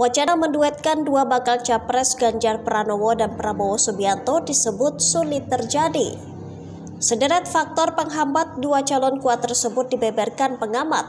Wacana menduetkan dua bakal capres Ganjar Pranowo dan Prabowo Subianto disebut sulit terjadi. Sederet faktor penghambat dua calon kuat tersebut dibeberkan pengamat.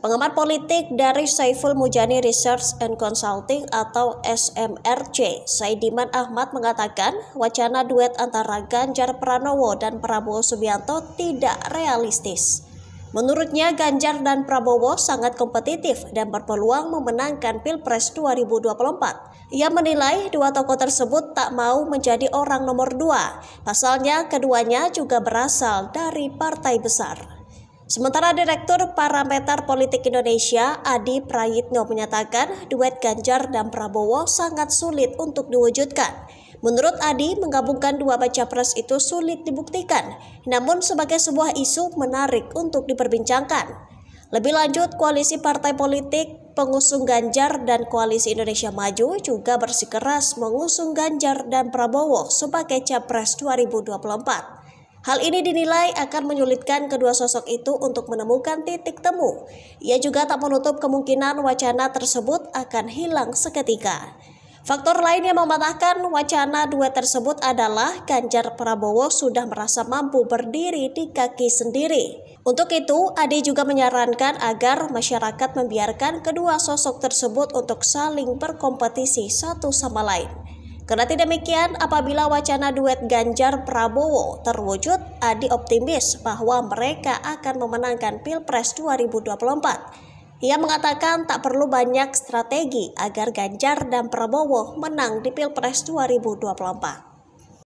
Pengamat politik dari Saiful Mujani Research and Consulting atau SMRC, Saidiman Ahmad mengatakan wacana duet antara Ganjar Pranowo dan Prabowo Subianto tidak realistis. Menurutnya Ganjar dan Prabowo sangat kompetitif dan berpeluang memenangkan Pilpres 2024. Ia menilai dua tokoh tersebut tak mau menjadi orang nomor dua. Pasalnya keduanya juga berasal dari partai besar. Sementara Direktur Parameter Politik Indonesia Adi Prayitno menyatakan duet Ganjar dan Prabowo sangat sulit untuk diwujudkan. Menurut Adi, menggabungkan dua baca pres itu sulit dibuktikan, namun sebagai sebuah isu menarik untuk diperbincangkan. Lebih lanjut, koalisi partai politik pengusung Ganjar dan koalisi Indonesia Maju juga bersikeras mengusung Ganjar dan Prabowo sebagai capres 2024. Hal ini dinilai akan menyulitkan kedua sosok itu untuk menemukan titik temu. Ia juga tak menutup kemungkinan wacana tersebut akan hilang seketika. Faktor lain yang mematahkan wacana duet tersebut adalah Ganjar Prabowo sudah merasa mampu berdiri di kaki sendiri. Untuk itu, Adi juga menyarankan agar masyarakat membiarkan kedua sosok tersebut untuk saling berkompetisi satu sama lain. Karena tidak demikian, apabila wacana duet Ganjar Prabowo terwujud, Adi optimis bahwa mereka akan memenangkan Pilpres 2024. Ia mengatakan tak perlu banyak strategi agar Ganjar dan Prabowo menang di Pilpres 2024.